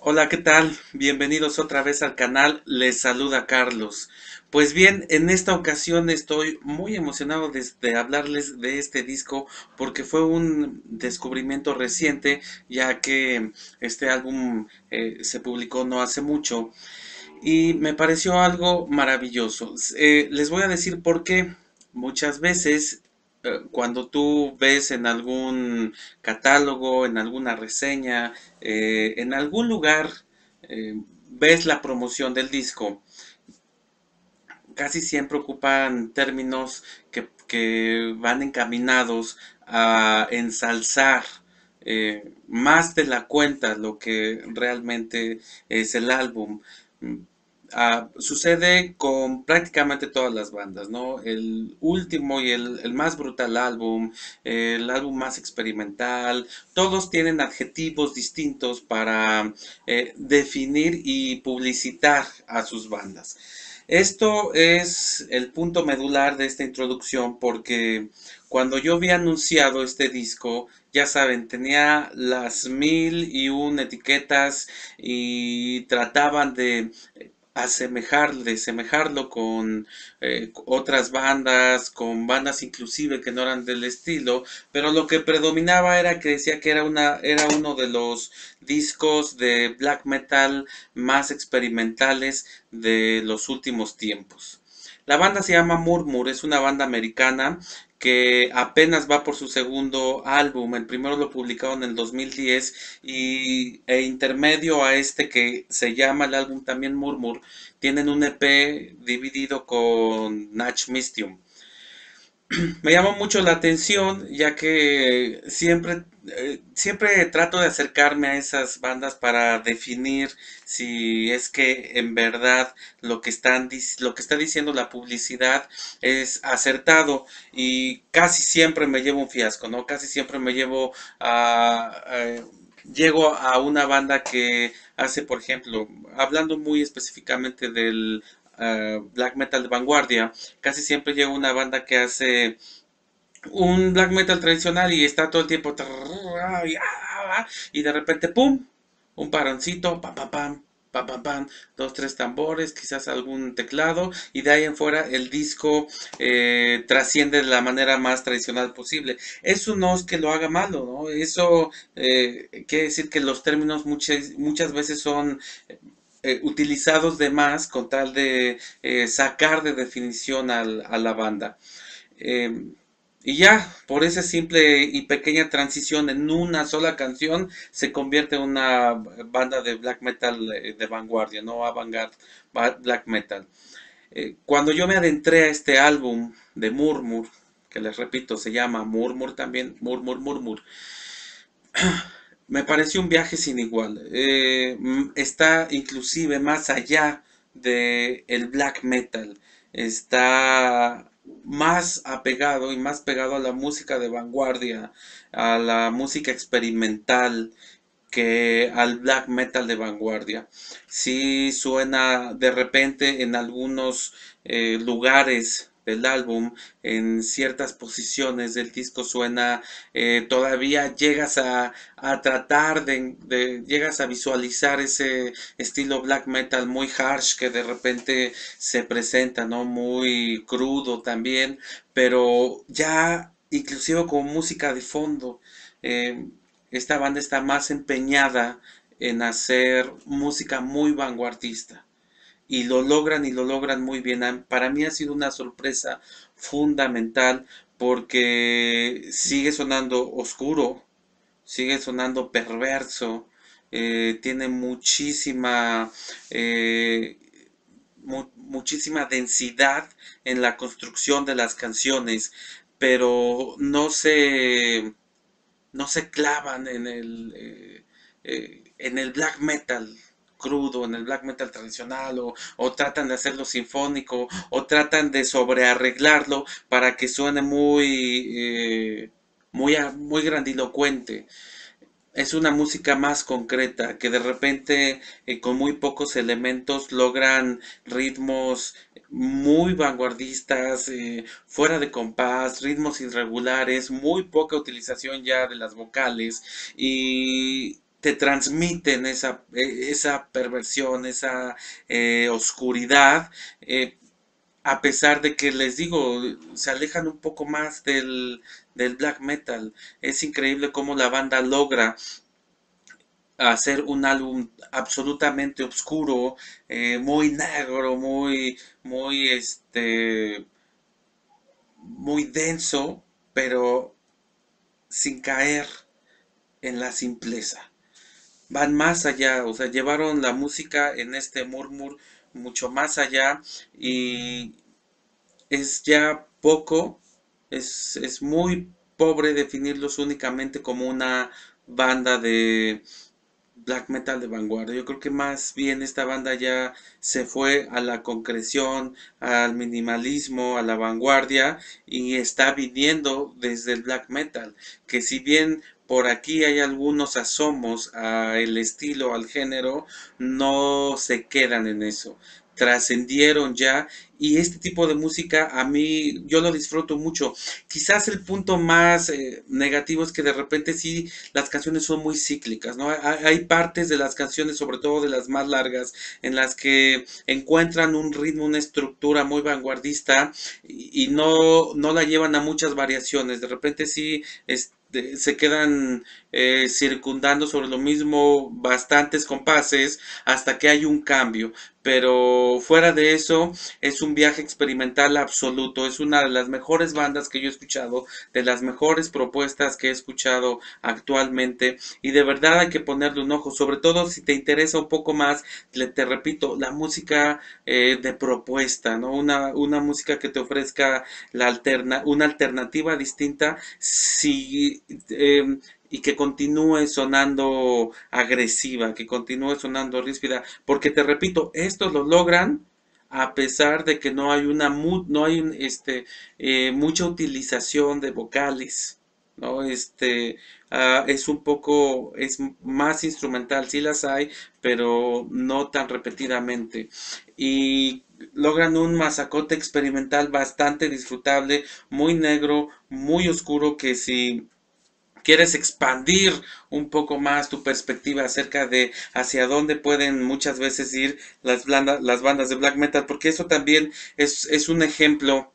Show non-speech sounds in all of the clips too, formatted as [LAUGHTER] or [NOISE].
Hola, ¿qué tal? Bienvenidos otra vez al canal. Les saluda Carlos. Pues bien, en esta ocasión estoy muy emocionado de, hablarles de este disco porque fue un descubrimiento reciente ya que este álbum eh, se publicó no hace mucho y me pareció algo maravilloso. Eh, les voy a decir por qué muchas veces cuando tú ves en algún catálogo, en alguna reseña, eh, en algún lugar, eh, ves la promoción del disco, casi siempre ocupan términos que, van encaminados a ensalzar eh, más de la cuenta lo que realmente es el álbum. Ah, sucede con prácticamente todas las bandas, ¿no? El último y el, más brutal álbum, el álbum más experimental, todos tienen adjetivos distintos para eh, definir y publicitar a sus bandas. Esto es el punto medular de esta introducción porque cuando yo había anunciado este disco, ya saben, tenía las mil y un etiquetas y trataban de asemejarle, semejarlo con eh, otras bandas, con bandas inclusive que no eran del estilo, pero lo que predominaba era que decía que era, una, era uno de los discos de black metal más experimentales de los últimos tiempos. La banda se llama Murmur, es una banda americana que apenas va por su segundo álbum. El primero lo publicaron en el 2010 y e intermedio a este que se llama el álbum también Murmur, tienen un EP dividido con Natch Mistium. [CLEARS THROAT] me llama mucho la atención, ya que siempre, eh, siempre trato de acercarme a esas bandas para definir si es que en verdad lo que, están, lo que está diciendo la publicidad es acertado y casi siempre me llevo un fiasco, ¿no? Casi siempre me llevo a eh, llego a una banda que hace, por ejemplo, hablando muy específicamente del eh, black metal de vanguardia, casi siempre llega una banda que hace un black metal tradicional y está todo el tiempo ah, ah, ah, y de repente pum, un paroncito, pam dos tres tambores, quizás algún teclado y de ahí en fuera el disco eh, trasciende de la manera más tradicional posible. Eso no es que lo haga malo, Eso eh, quiere decir que los términos muchas, muchas veces son eh, utilizados de más con tal de eh, sacar de definición a la banda. Em, y ya, por esa simple y pequeña transición en una sola canción, se convierte en una banda de black metal eh, de vanguardia, no avant-garde black metal. cuando yo me adentré a este álbum de Murmur, que les repito, se llama Murmur también, Murmur, Murmur, me pareció un viaje sin igual. Eh, está inclusive más allá de el black metal. Está más apegado y más pegado a la música de vanguardia, a la música experimental que al black metal de vanguardia. Si sí suena de repente en algunos eh, lugares el álbum, en ciertas posiciones del disco suena, eh, todavía llegas a, tratar de, llegas a visualizar ese estilo black metal muy harsh que de repente se presenta, ¿no? Muy crudo también, pero ya inclusive con música de fondo. Eh, esta banda está más empeñada en hacer música muy vanguardista y lo logran y lo logran muy bien. Para mí ha sido una sorpresa fundamental porque sigue sonando oscuro, sigue sonando perverso, eh, tiene muchísima, eh, muchísima densidad en la construcción de las canciones, pero no se, no se clavan en el, eh, en el black metal crudo, en el black metal tradicional, o, tratan de hacerlo sinfónico, o tratan de sobrearreglarlo para que suene muy, eh, muy, muy grandilocuente. Es una música más concreta que de repente eh, con muy pocos elementos logran ritmos muy vanguardistas, eh, fuera de compás, ritmos irregulares, muy poca utilización ya de las vocales y te transmiten esa, e, perversión, esa eh, oscuridad, eh, a pesar de que les digo, se alejan un poco más del, black metal. Es increíble cómo la banda logra hacer un álbum absolutamente oscuro, eh, muy negro, muy, muy, este, muy denso, pero sin caer en la simpleza van más allá, o sea, llevaron la música en este murmur mucho más allá y es ya poco, es, es muy pobre definirlos únicamente como una banda de black metal de vanguardia. Yo creo que más bien esta banda ya se fue a la concreción, al minimalismo, a la vanguardia y está viniendo desde el black metal, que si bien por aquí hay algunos asomos al estilo, al género, no se quedan en eso trascendieron ya y este tipo de música a mí yo lo disfruto mucho. Quizás el punto más eh, negativo es que de repente sí las canciones son muy cíclicas, ¿no? Hay, partes de las canciones, sobre todo de las más largas, en las que encuentran un ritmo, una estructura muy vanguardista y, no, no la llevan a muchas variaciones. De repente sí se quedan eh, circundando sobre lo mismo bastantes compases hasta que hay un cambio. Pero fuera de eso, es un viaje experimental absoluto. Es una de las mejores bandas que yo he escuchado, de las mejores propuestas que he escuchado actualmente. Y de verdad hay que ponerle un ojo, sobre todo si te interesa un poco más, te repito, la música eh, de propuesta, ¿no? Una, una música que te ofrezca la alterna, una alternativa distinta. Si em, y que continúe sonando agresiva, que continúe sonando ríspida, porque te repito, esto lo logran a pesar de que no hay una no hay este eh, mucha utilización de vocales no este ah, es un poco es más instrumental sí las hay pero no tan repetidamente y logran un masacote experimental bastante disfrutable muy negro muy oscuro que si quieres expandir un poco más tu perspectiva acerca de hacia dónde pueden muchas veces ir las, las bandas de black metal, porque eso también es, un ejemplo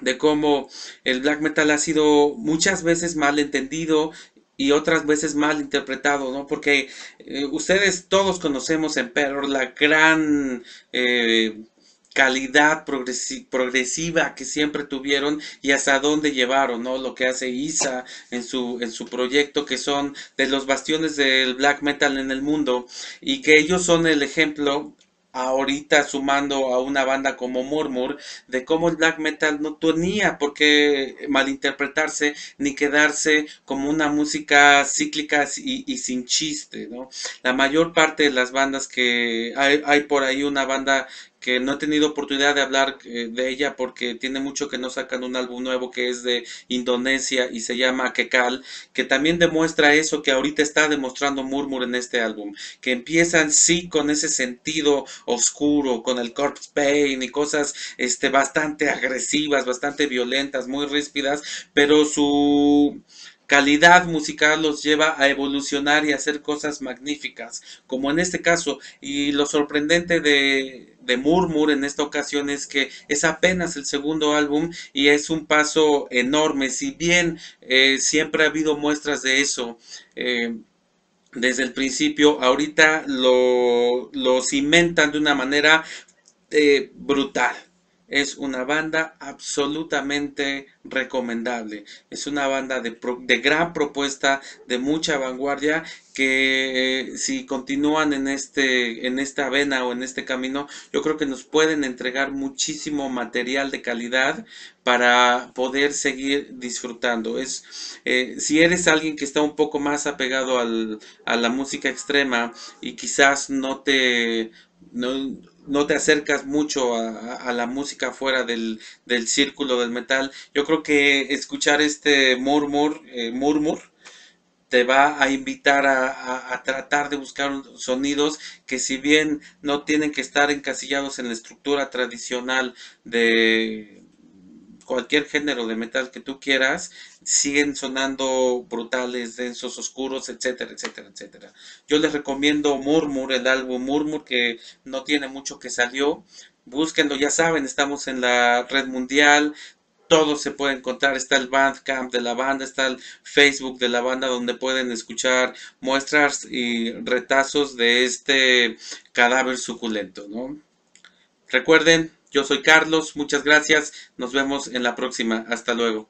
de cómo el black metal ha sido muchas veces mal entendido y otras veces mal interpretado, ¿no? Porque eh, ustedes todos conocemos en Peror la gran eh, calidad progresiva que siempre tuvieron y hasta dónde llevaron, ¿no? Lo que hace Isa en su, en su proyecto, que son de los bastiones del black metal en el mundo y que ellos son el ejemplo ahorita sumando a una banda como Murmur, de cómo el black metal no tenía por qué malinterpretarse ni quedarse como una música cíclica y, sin chiste, ¿no? La mayor parte de las bandas que hay por ahí una banda que no he tenido oportunidad de hablar eh, de ella porque tiene mucho que no sacan un álbum nuevo que es de Indonesia y se llama Kekal, que también demuestra eso que ahorita está demostrando Murmur en este álbum, que empiezan sí con ese sentido oscuro, con el corpse pain y cosas este, bastante agresivas, bastante violentas, muy ríspidas, pero su calidad musical los lleva a evolucionar y a hacer cosas magníficas, como en este caso. Y lo sorprendente de, de Murmur en esta ocasión es que es apenas el segundo álbum y es un paso enorme, si bien eh, siempre ha habido muestras de eso. Eh, desde el principio, ahorita lo, lo cimentan de una manera eh, brutal es una banda absolutamente recomendable. Es una banda de, gran propuesta, de mucha vanguardia, que eh, si continúan en, este, en esta vena o en este camino, yo creo que nos pueden entregar muchísimo material de calidad para poder seguir disfrutando. Es, eh, si eres alguien que está un poco más apegado a la música extrema y quizás no te no, no te acercas mucho a, la música fuera del, del, círculo del metal. Yo creo que escuchar este murmur, eh, murmur te va a invitar a, tratar de buscar sonidos que si bien no tienen que estar encasillados en la estructura tradicional de, cualquier género de metal que tú quieras, siguen sonando brutales, densos, oscuros, etcétera, etcétera, etcétera. Yo les recomiendo Murmur, el álbum Murmur, que no tiene mucho que salió. Búsquenlo, ya saben, estamos en la red mundial, todo se puede encontrar. Está el Bandcamp de la banda, está el Facebook de la banda donde pueden escuchar muestras y retazos de este cadáver suculento, ¿no? Recuerden, yo soy Carlos, muchas gracias, nos vemos en la próxima, hasta luego.